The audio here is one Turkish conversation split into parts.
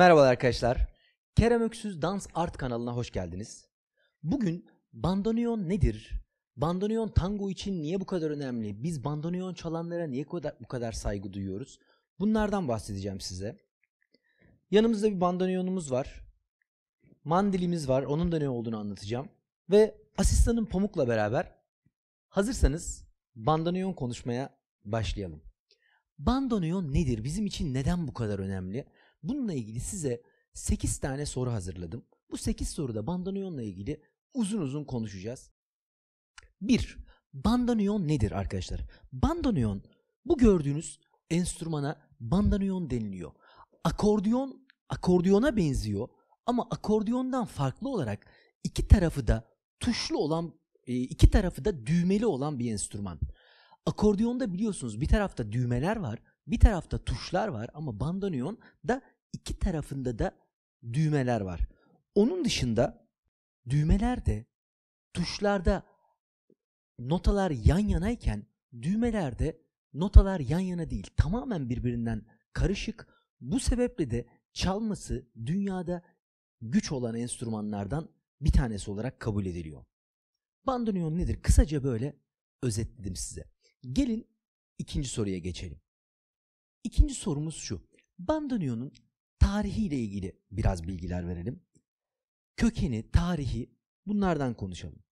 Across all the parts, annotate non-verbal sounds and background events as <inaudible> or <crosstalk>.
Merhabalar arkadaşlar. Kerem Öksüz Dans Art kanalına hoş geldiniz. Bugün bandoneon nedir? Bandoneon tango için niye bu kadar önemli? Biz bandoneon çalanlara niye bu kadar saygı duyuyoruz? Bunlardan bahsedeceğim size. Yanımızda bir bandoneonumuz var. Mandilimiz var. Onun da ne olduğunu anlatacağım. Ve asistanım Pamuk'la beraber hazırsanız bandoneon konuşmaya başlayalım. Bandoneon nedir? Bizim için neden bu kadar önemli? Bununla ilgili size 8 tane soru hazırladım. Bu 8 soruda bandaniyonla ilgili uzun uzun konuşacağız. 1. Bandaniyon nedir arkadaşlar? Bandaniyon bu gördüğünüz enstrümana bandaniyon deniliyor. Akordiyon akordiyona benziyor ama akordiyondan farklı olarak iki tarafı da tuşlu olan e, iki tarafı da düğmeli olan bir enstrüman. Akordiyonda biliyorsunuz bir tarafta düğmeler var, bir tarafta tuşlar var ama bandaniyon da iki tarafında da düğmeler var. Onun dışında düğmelerde tuşlarda notalar yan yanayken düğmelerde notalar yan yana değil tamamen birbirinden karışık. Bu sebeple de çalması dünyada güç olan enstrümanlardan bir tanesi olarak kabul ediliyor. Bandoneon nedir? Kısaca böyle özetledim size. Gelin ikinci soruya geçelim. İkinci sorumuz şu. Bandoneon'un tarihiyle ilgili biraz bilgiler verelim. Kökeni, tarihi bunlardan konuşalım.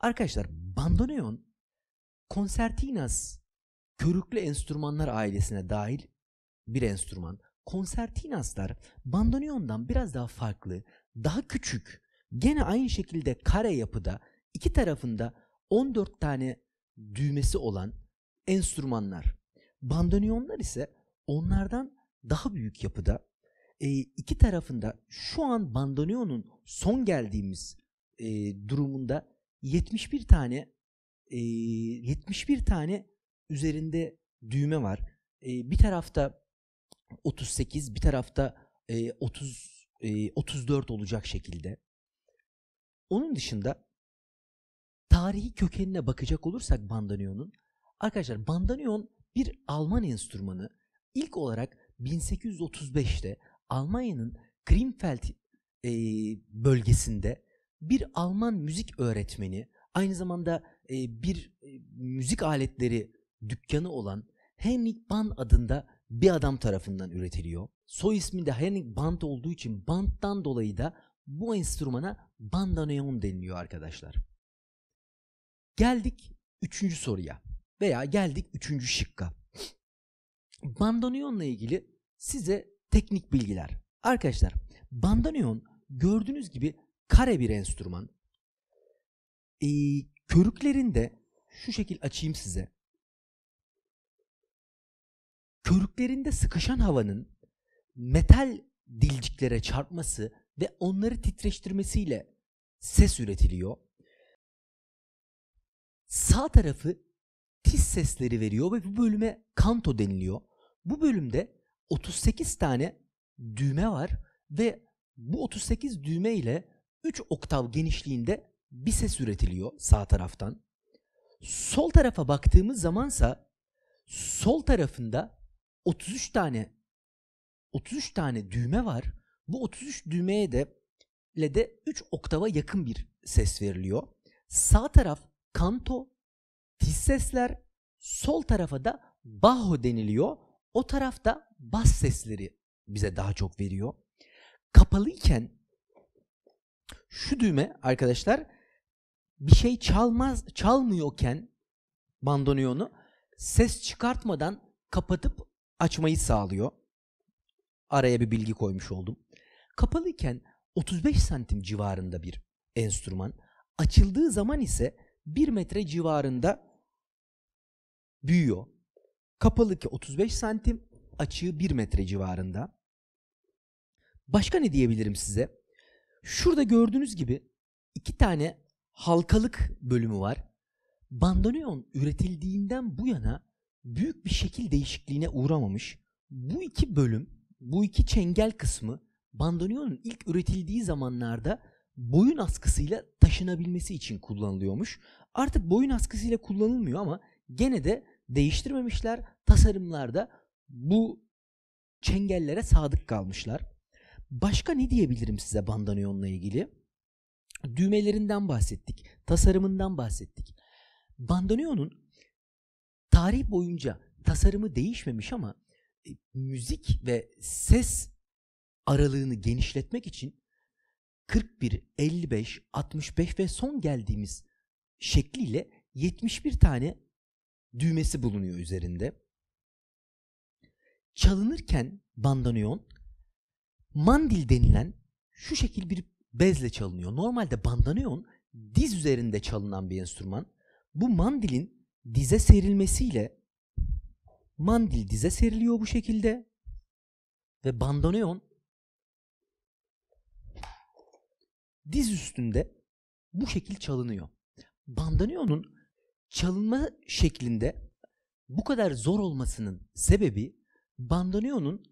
Arkadaşlar bandoneon konsertinas körüklü enstrümanlar ailesine dahil bir enstrüman. Konsertinaslar bandoneondan biraz daha farklı, daha küçük, gene aynı şekilde kare yapıda iki tarafında 14 tane düğmesi olan enstrümanlar. Bandoneonlar ise onlardan daha büyük yapıda e, iki tarafında şu an Bandoneon'un son geldiğimiz e, durumunda 71 tane e, 71 tane üzerinde düğme var. E, bir tarafta 38, bir tarafta e, 30 e, 34 olacak şekilde. Onun dışında tarihi kökenine bakacak olursak bandoneonun arkadaşlar bandoneon bir Alman enstrümanı. İlk olarak 1835'te Almanya'nın Grimfeld e, bölgesinde bir Alman müzik öğretmeni aynı zamanda e, bir e, müzik aletleri dükkanı olan Henrik Band adında bir adam tarafından üretiliyor. Soy ismi de Henrik Band olduğu için banddan dolayı da bu enstrümana bandoneon deniliyor arkadaşlar. Geldik üçüncü soruya veya geldik üçüncü şıkka. Bandoneonla ilgili size teknik bilgiler. Arkadaşlar bandoneon gördüğünüz gibi kare bir enstrüman. Ee, körüklerinde şu şekil açayım size. Körüklerinde sıkışan havanın metal dilciklere çarpması ve onları titreştirmesiyle ses üretiliyor. Sağ tarafı tiz sesleri veriyor ve bu bölüme kanto deniliyor. Bu bölümde 38 tane düğme var ve bu 38 düğme ile 3 oktav genişliğinde bir ses üretiliyor sağ taraftan. Sol tarafa baktığımız zamansa sol tarafında 33 tane 33 tane düğme var. Bu 33 düğmeye de ile de 3 oktava yakın bir ses veriliyor. Sağ taraf kanto, tiz sesler, sol tarafa da baho deniliyor. O tarafta bas sesleri bize daha çok veriyor. Kapalıyken şu düğme arkadaşlar bir şey çalmaz çalmıyorken bandoneonu ses çıkartmadan kapatıp açmayı sağlıyor. Araya bir bilgi koymuş oldum. Kapalıyken 35 santim civarında bir enstrüman, açıldığı zaman ise 1 metre civarında büyüyor. Kapalı ki 35 santim, açığı 1 metre civarında. Başka ne diyebilirim size? Şurada gördüğünüz gibi iki tane halkalık bölümü var. Bandoneon üretildiğinden bu yana büyük bir şekil değişikliğine uğramamış. Bu iki bölüm, bu iki çengel kısmı bandoneonun ilk üretildiği zamanlarda boyun askısıyla taşınabilmesi için kullanılıyormuş. Artık boyun askısıyla kullanılmıyor ama gene de değiştirmemişler. Tasarımlarda bu çengellere sadık kalmışlar. Başka ne diyebilirim size Bandaneon'la ilgili? Düğmelerinden bahsettik, tasarımından bahsettik. Bandaneon'un tarih boyunca tasarımı değişmemiş ama e, müzik ve ses aralığını genişletmek için 41, 55, 65 ve son geldiğimiz şekliyle 71 tane düğmesi bulunuyor üzerinde. Çalınırken bandaneon mandil denilen şu şekil bir bezle çalınıyor. Normalde bandaneon diz üzerinde çalınan bir enstrüman. Bu mandilin dize serilmesiyle mandil dize seriliyor bu şekilde ve bandaneon diz üstünde bu şekil çalınıyor. Bandaneon'un çalınma şeklinde bu kadar zor olmasının sebebi bandoneonun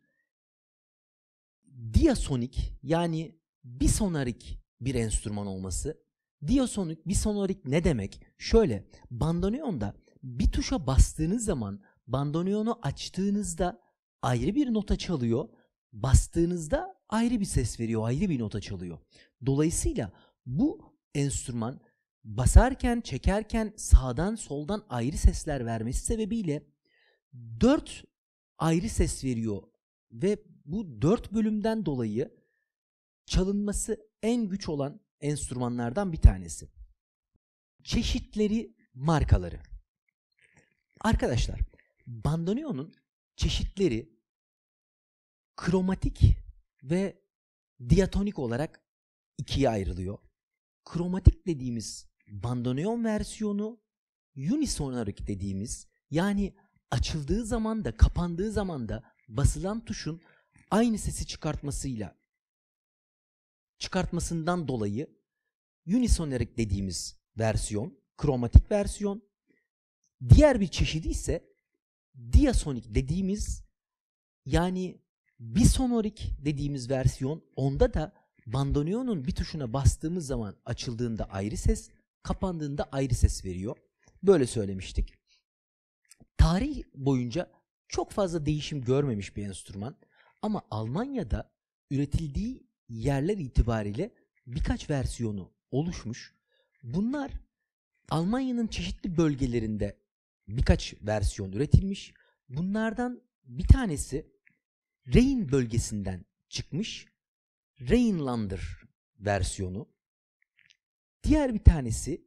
diasonik yani bisonarik bir enstrüman olması. Diasonik, bisonarik ne demek? Şöyle, bandoneonda bir tuşa bastığınız zaman bandoneonu açtığınızda ayrı bir nota çalıyor, bastığınızda ayrı bir ses veriyor, ayrı bir nota çalıyor. Dolayısıyla bu enstrüman basarken, çekerken sağdan soldan ayrı sesler vermesi sebebiyle dört ayrı ses veriyor ve bu dört bölümden dolayı çalınması en güç olan enstrümanlardan bir tanesi. Çeşitleri, markaları. Arkadaşlar, bandoneonun çeşitleri kromatik ve diatonik olarak ikiye ayrılıyor kromatik dediğimiz bandoneon versiyonu unisonarik dediğimiz yani açıldığı zaman da kapandığı zaman da basılan tuşun aynı sesi çıkartmasıyla çıkartmasından dolayı unisonarik dediğimiz versiyon, kromatik versiyon. Diğer bir çeşidi ise diasonik dediğimiz yani bisonorik dediğimiz versiyon. Onda da bandoneonun bir tuşuna bastığımız zaman açıldığında ayrı ses, kapandığında ayrı ses veriyor. Böyle söylemiştik. Tarih boyunca çok fazla değişim görmemiş bir enstrüman ama Almanya'da üretildiği yerler itibariyle birkaç versiyonu oluşmuş. Bunlar Almanya'nın çeşitli bölgelerinde birkaç versiyon üretilmiş. Bunlardan bir tanesi Rhein bölgesinden çıkmış Rheinlander versiyonu. Diğer bir tanesi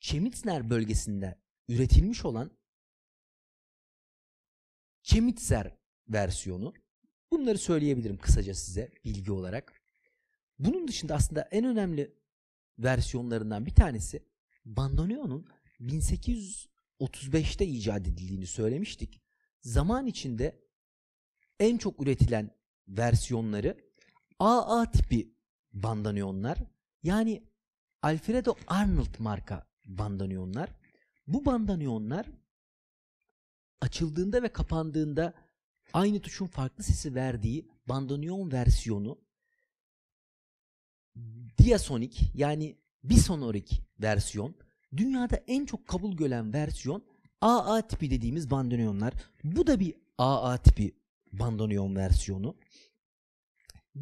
Chemnitzer bölgesinde üretilmiş olan Chemnitzer versiyonu. Bunları söyleyebilirim kısaca size bilgi olarak. Bunun dışında aslında en önemli versiyonlarından bir tanesi bandoneonun 1835'te icat edildiğini söylemiştik. Zaman içinde en çok üretilen versiyonları AA tipi bandaniyonlar yani Alfredo Arnold marka bandaniyonlar. Bu bandaniyonlar açıldığında ve kapandığında aynı tuşun farklı sesi verdiği bandaniyon versiyonu diasonik yani bisonorik versiyon dünyada en çok kabul gören versiyon AA tipi dediğimiz bandaniyonlar. Bu da bir AA tipi bandaniyon versiyonu.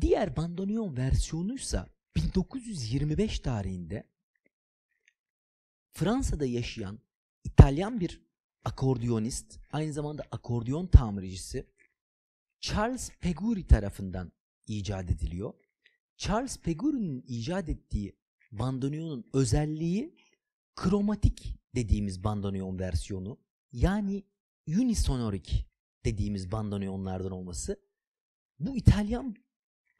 Diğer bandoneon versiyonuysa 1925 tarihinde Fransa'da yaşayan İtalyan bir akordiyonist, aynı zamanda akordiyon tamircisi Charles Peguri tarafından icat ediliyor. Charles Peguri'nin icat ettiği bandoneonun özelliği kromatik dediğimiz bandoneon versiyonu yani unisonorik dediğimiz bandoneonlardan olması. Bu İtalyan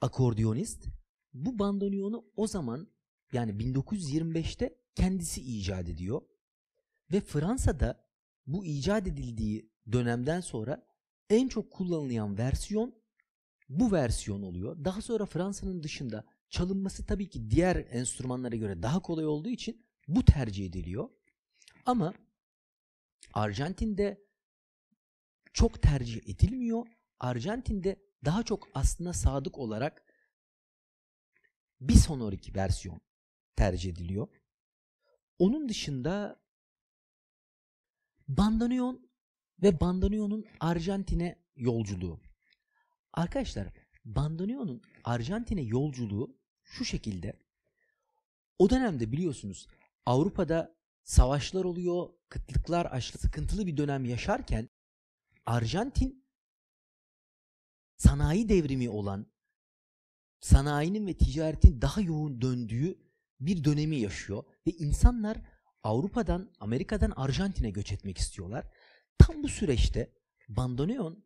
akordiyonist bu bandoneonu o zaman yani 1925'te kendisi icat ediyor. Ve Fransa'da bu icat edildiği dönemden sonra en çok kullanılan versiyon bu versiyon oluyor. Daha sonra Fransa'nın dışında çalınması tabii ki diğer enstrümanlara göre daha kolay olduğu için bu tercih ediliyor. Ama Arjantin'de çok tercih edilmiyor. Arjantin'de daha çok aslında sadık olarak bir sonraki versiyon tercih ediliyor. Onun dışında Bandaneon ve Bandaneon'un Arjantin'e yolculuğu. Arkadaşlar Bandaneon'un Arjantin'e yolculuğu şu şekilde. O dönemde biliyorsunuz Avrupa'da savaşlar oluyor, kıtlıklar, açlı, sıkıntılı bir dönem yaşarken Arjantin sanayi devrimi olan, sanayinin ve ticaretin daha yoğun döndüğü bir dönemi yaşıyor ve insanlar Avrupa'dan, Amerika'dan Arjantin'e göç etmek istiyorlar. Tam bu süreçte Bandoneon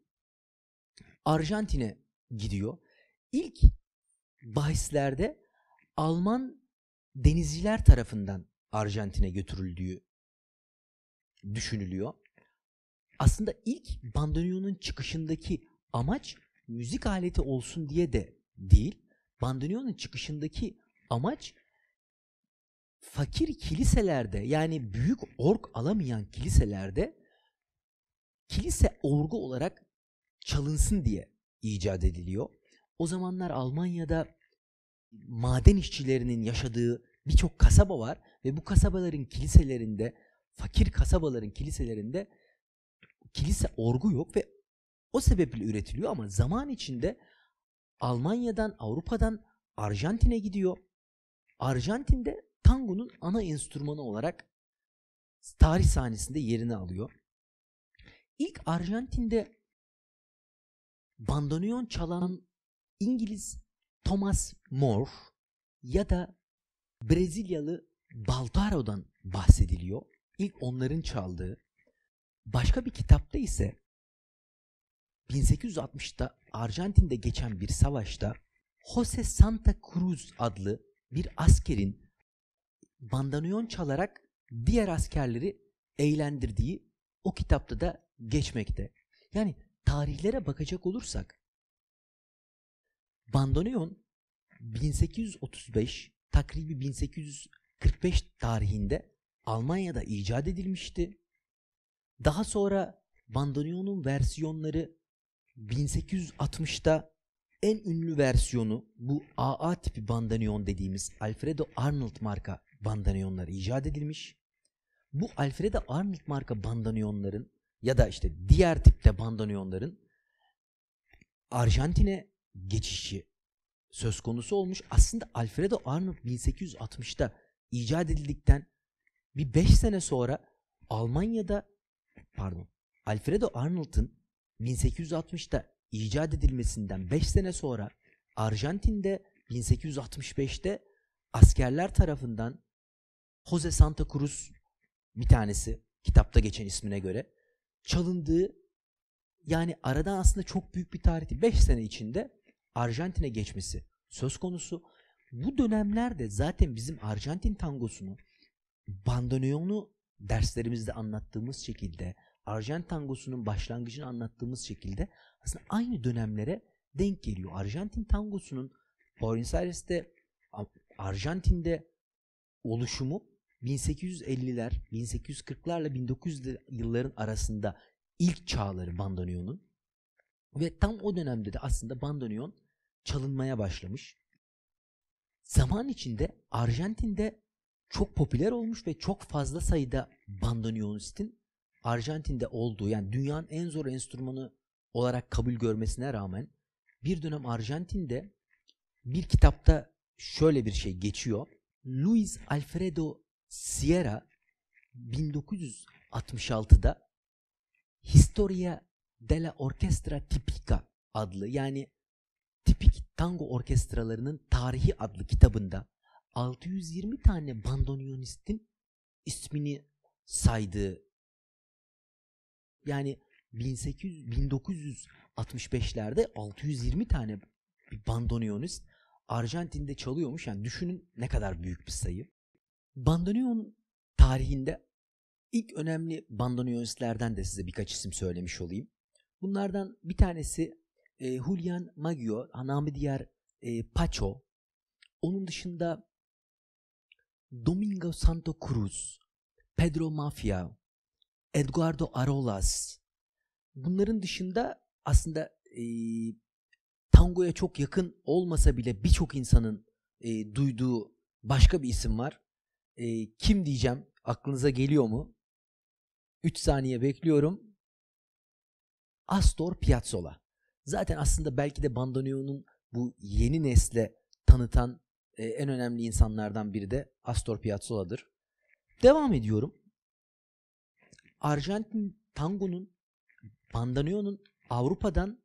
Arjantin'e gidiyor. İlk bahislerde Alman denizciler tarafından Arjantin'e götürüldüğü düşünülüyor. Aslında ilk Bandoneon'un çıkışındaki amaç müzik aleti olsun diye de değil. Bandoneon'un çıkışındaki amaç fakir kiliselerde yani büyük org alamayan kiliselerde kilise orgu olarak çalınsın diye icat ediliyor. O zamanlar Almanya'da maden işçilerinin yaşadığı birçok kasaba var ve bu kasabaların kiliselerinde fakir kasabaların kiliselerinde kilise orgu yok ve o sebeple üretiliyor ama zaman içinde Almanya'dan, Avrupa'dan Arjantin'e gidiyor. Arjantin'de tangonun ana enstrümanı olarak tarih sahnesinde yerini alıyor. İlk Arjantin'de bandoneon çalan İngiliz Thomas More ya da Brezilyalı Baltaro'dan bahsediliyor. İlk onların çaldığı. Başka bir kitapta ise 1860'da Arjantin'de geçen bir savaşta Jose Santa Cruz adlı bir askerin bandaneon çalarak diğer askerleri eğlendirdiği o kitapta da geçmekte. Yani tarihlere bakacak olursak bandoneon 1835 takribi 1845 tarihinde Almanya'da icat edilmişti. Daha sonra bandoneonun versiyonları 1860'ta en ünlü versiyonu bu AA tipi bandaneon dediğimiz Alfredo Arnold marka bandaneonlar icat edilmiş. Bu Alfredo Arnold marka bandaneonların ya da işte diğer tipte bandaneonların Arjantin'e geçişi söz konusu olmuş. Aslında Alfredo Arnold 1860'ta icat edildikten bir 5 sene sonra Almanya'da pardon Alfredo Arnold'ın 1860'da icat edilmesinden 5 sene sonra Arjantin'de 1865'te askerler tarafından Jose Santa Cruz bir tanesi kitapta geçen ismine göre çalındığı yani aradan aslında çok büyük bir tarihti. 5 sene içinde Arjantin'e geçmesi söz konusu. Bu dönemlerde zaten bizim Arjantin tangosunu bandoneonu derslerimizde anlattığımız şekilde Arjant tangosunun başlangıcını anlattığımız şekilde aslında aynı dönemlere denk geliyor. Arjantin tangosunun Buenos Aires'te Arjantin'de oluşumu 1850'ler, 1840'larla 1900 yılların arasında ilk çağları bandoneonun ve tam o dönemde de aslında bandoneon çalınmaya başlamış. Zaman içinde Arjantin'de çok popüler olmuş ve çok fazla sayıda bandoneonistin Arjantin'de olduğu yani dünyanın en zor enstrümanı olarak kabul görmesine rağmen bir dönem Arjantin'de bir kitapta şöyle bir şey geçiyor. Luis Alfredo Sierra 1966'da Historia de la Orquestra Tipica adlı yani tipik tango orkestralarının tarihi adlı kitabında 620 tane bandoneonistin ismini saydığı yani 1800 1965'lerde 620 tane bir bandoneonist Arjantin'de çalıyormuş. Yani düşünün ne kadar büyük bir sayı. Bandoneon tarihinde ilk önemli bandoneonistlerden de size birkaç isim söylemiş olayım. Bunlardan bir tanesi e, Julian Maggio, namı diğer e, Pacho. Onun dışında Domingo Santo Cruz, Pedro Mafia, Eduardo Arolas. Bunların dışında aslında e, tangoya çok yakın olmasa bile birçok insanın e, duyduğu başka bir isim var. E, kim diyeceğim? Aklınıza geliyor mu? 3 saniye bekliyorum. Astor Piazzolla. Zaten aslında belki de bandoneonun bu yeni nesle tanıtan e, en önemli insanlardan biri de Astor Piazzolla'dır. Devam ediyorum. Arjantin tangonun Bandaneo'nun Avrupa'dan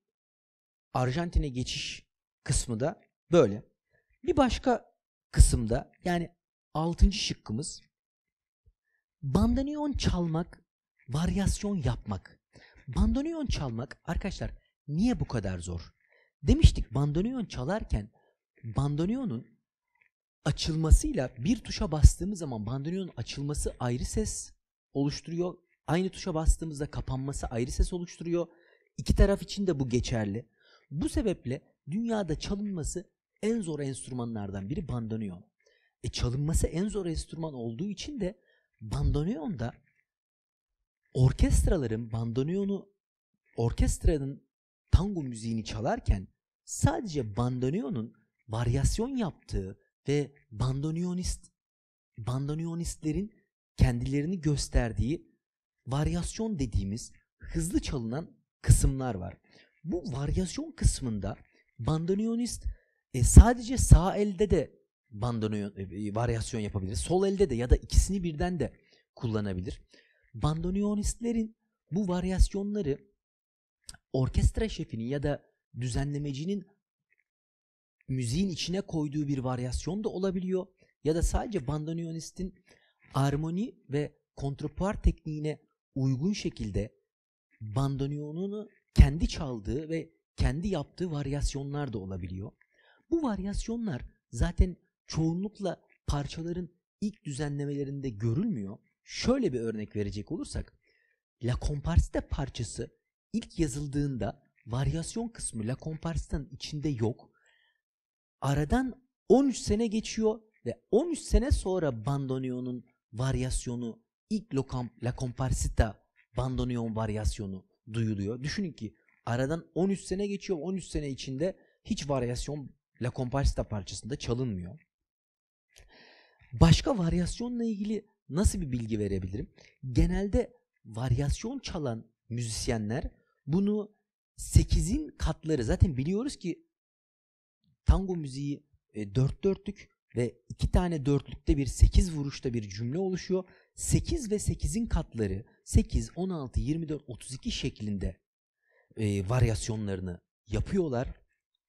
Arjantin'e geçiş kısmı da böyle. Bir başka kısımda yani 6. şıkkımız bandoneon çalmak, varyasyon yapmak. Bandoneon çalmak arkadaşlar niye bu kadar zor? Demiştik bandoneon çalarken bandoneonun açılmasıyla bir tuşa bastığımız zaman bandoneonun açılması ayrı ses oluşturuyor Aynı tuşa bastığımızda kapanması ayrı ses oluşturuyor. İki taraf için de bu geçerli. Bu sebeple dünyada çalınması en zor enstrümanlardan biri bandoneon. E çalınması en zor enstrüman olduğu için de da orkestraların bandoneonu orkestranın tango müziğini çalarken sadece bandoneonun varyasyon yaptığı ve bandoneonist bandoneonistlerin kendilerini gösterdiği varyasyon dediğimiz hızlı çalınan kısımlar var. Bu varyasyon kısmında bandoneonist e, sadece sağ elde de bandoneon e, varyasyon yapabilir. Sol elde de ya da ikisini birden de kullanabilir. Bandoneonistlerin bu varyasyonları orkestra şefinin ya da düzenlemecinin müziğin içine koyduğu bir varyasyon da olabiliyor ya da sadece bandoneonistin armoni ve kontrapuar tekniğine uygun şekilde bandoneonunu kendi çaldığı ve kendi yaptığı varyasyonlar da olabiliyor. Bu varyasyonlar zaten çoğunlukla parçaların ilk düzenlemelerinde görülmüyor. Şöyle bir örnek verecek olursak La Comparsita parçası ilk yazıldığında varyasyon kısmı La Comparsita'nın içinde yok. Aradan 13 sene geçiyor ve 13 sene sonra bandoneonun varyasyonu ilk lokam, La Comparsita bandoneon varyasyonu duyuluyor. Düşünün ki aradan 13 sene geçiyor. 13 sene içinde hiç varyasyon La Comparsita parçasında çalınmıyor. Başka varyasyonla ilgili nasıl bir bilgi verebilirim? Genelde varyasyon çalan müzisyenler bunu 8'in katları zaten biliyoruz ki tango müziği 4 e, dörtlük ve iki tane dörtlükte bir 8 vuruşta bir cümle oluşuyor. 8 ve 8'in katları 8, 16, 24, 32 şeklinde e, varyasyonlarını yapıyorlar.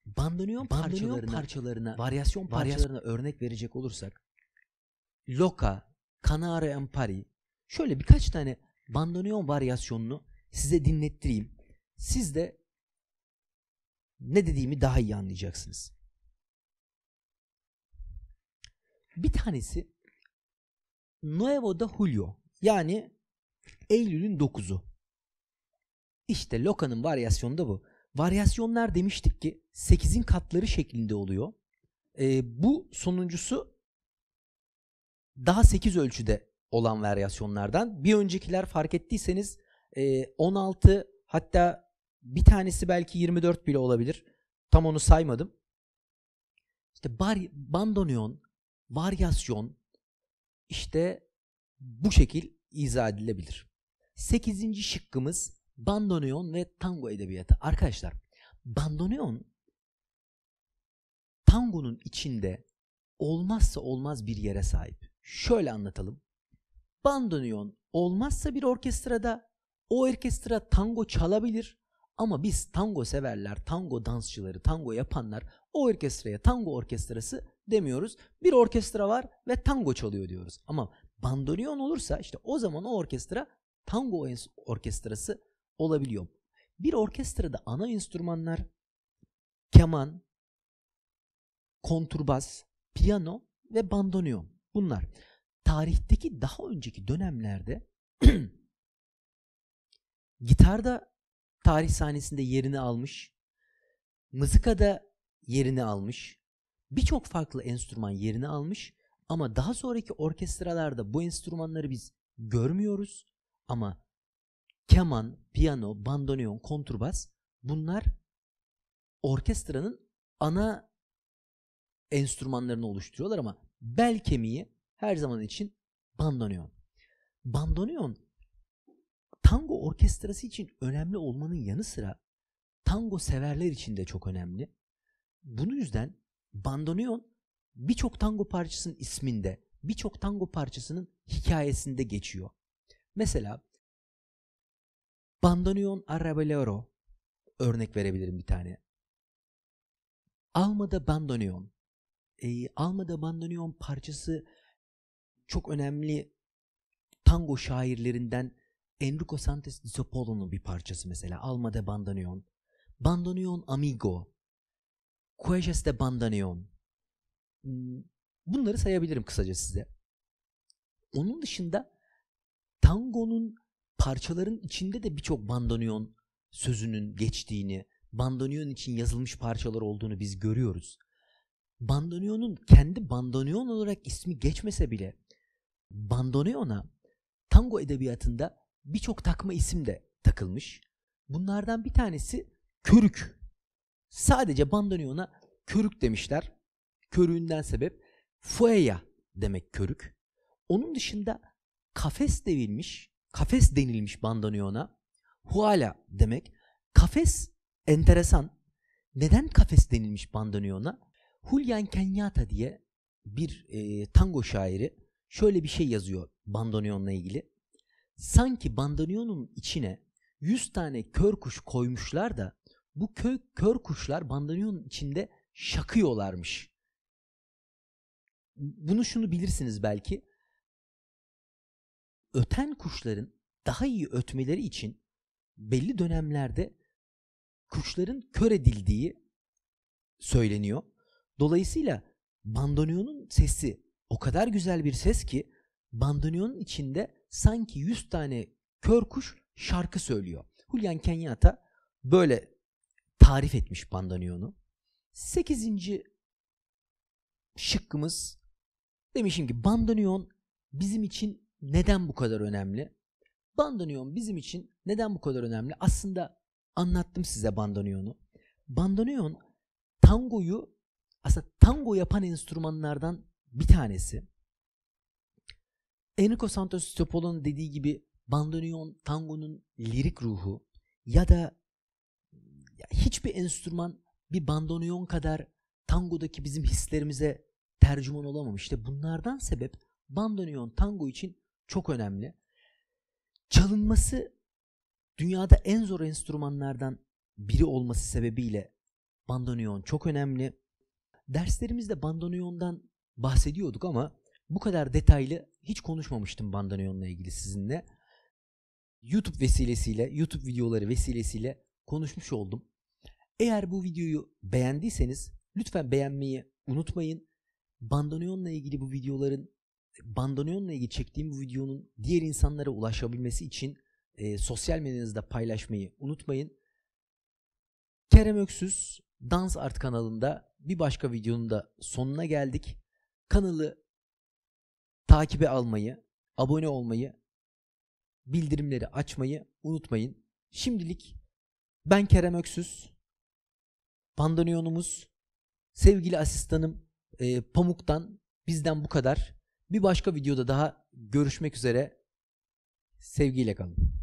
Bandoneon, parçalarına, parçalarına varyasyon parçalarına örnek verecek olursak Loka, Canare Empari şöyle birkaç tane bandoneon varyasyonunu size dinlettireyim. Siz de ne dediğimi daha iyi anlayacaksınız. Bir tanesi Nuevo da Julio yani Eylül'ün 9'u. İşte Loka'nın varyasyonu da bu. Varyasyonlar demiştik ki 8'in katları şeklinde oluyor. E, bu sonuncusu daha 8 ölçüde olan varyasyonlardan. Bir öncekiler fark ettiyseniz e, 16 hatta bir tanesi belki 24 bile olabilir. Tam onu saymadım. İşte bar, bandoneon, varyasyon, işte bu şekil izah edilebilir. Sekizinci şıkkımız bandoneon ve tango edebiyatı. Arkadaşlar bandoneon tangonun içinde olmazsa olmaz bir yere sahip. Şöyle anlatalım. Bandoneon olmazsa bir orkestrada o orkestra tango çalabilir ama biz tango severler, tango dansçıları, tango yapanlar o orkestraya tango orkestrası demiyoruz. Bir orkestra var ve tango çalıyor diyoruz. Ama bandoneon olursa işte o zaman o orkestra tango orkestrası olabiliyor. Bir orkestrada ana enstrümanlar keman, konturbas, piyano ve bandoneon. Bunlar tarihteki daha önceki dönemlerde <clears throat> gitarda tarih sahnesinde yerini almış, mızıkada yerini almış, birçok farklı enstrüman yerini almış ama daha sonraki orkestralarda bu enstrümanları biz görmüyoruz ama keman, piyano, bandoneon, kontrbas bunlar orkestranın ana enstrümanlarını oluşturuyorlar ama bel kemiği her zaman için bandoneon. Bandoneon tango orkestrası için önemli olmanın yanı sıra tango severler için de çok önemli. Bunun yüzden bandoneon birçok tango parçasının isminde, birçok tango parçasının hikayesinde geçiyor. Mesela Bandoneon Arrabelero örnek verebilirim bir tane. Almada Bandoneon. E, Almada Bandoneon parçası çok önemli tango şairlerinden Enrico Santos di bir parçası mesela. Almada Bandoneon. Bandoneon Amigo. Cuejas de Bandaneon. Hmm, bunları sayabilirim kısaca size. Onun dışında tangonun parçaların içinde de birçok bandoneon sözünün geçtiğini, bandoneon için yazılmış parçalar olduğunu biz görüyoruz. Bandoneon'un kendi bandoneon olarak ismi geçmese bile bandoneona tango edebiyatında birçok takma isim de takılmış. Bunlardan bir tanesi körük Sadece bandoneona körük demişler. Körüğünden sebep. Fueya demek körük. Onun dışında kafes devilmiş, kafes denilmiş bandoneona. Huala demek. Kafes enteresan. Neden kafes denilmiş bandoneona? Julian Kenyatta diye bir e, tango şairi şöyle bir şey yazıyor bandoneonla ilgili. Sanki bandoneonun içine 100 tane kör kuş koymuşlar da bu kö kör kuşlar bandanyon içinde şakıyorlarmış. Bunu şunu bilirsiniz belki. Öten kuşların daha iyi ötmeleri için belli dönemlerde kuşların kör edildiği söyleniyor. Dolayısıyla bandoneonun sesi o kadar güzel bir ses ki bandoneonun içinde sanki 100 tane kör kuş şarkı söylüyor. Julian Kenyatta böyle tarif etmiş Bandanion'u. Sekizinci şıkkımız demişim ki Bandanion bizim için neden bu kadar önemli? Bandanion bizim için neden bu kadar önemli? Aslında anlattım size Bandanion'u. Bandanion tangoyu aslında tango yapan enstrümanlardan bir tanesi. Enrico Santos Stopolo'nun dediği gibi bandonion tangonun lirik ruhu ya da ya hiçbir enstrüman bir bandoneon kadar tangodaki bizim hislerimize tercüman olamamış. İşte bunlardan sebep bandoneon tango için çok önemli. Çalınması dünyada en zor enstrümanlardan biri olması sebebiyle bandoneon çok önemli. Derslerimizde bandoneondan bahsediyorduk ama bu kadar detaylı hiç konuşmamıştım bandoneonla ilgili sizinle. YouTube vesilesiyle, YouTube videoları vesilesiyle konuşmuş oldum. Eğer bu videoyu beğendiyseniz lütfen beğenmeyi unutmayın. Bandoneon'la ilgili bu videoların bandoneonla ilgili çektiğim bu videonun diğer insanlara ulaşabilmesi için e, sosyal medyanızda paylaşmayı unutmayın. Kerem Öksüz Dans Art kanalında bir başka videonun da sonuna geldik. Kanalı takibe almayı, abone olmayı, bildirimleri açmayı unutmayın. Şimdilik ben Kerem Öksüz. Bandaniyonumuz, sevgili asistanım e, Pamuk'tan bizden bu kadar. Bir başka videoda daha görüşmek üzere. Sevgiyle kalın.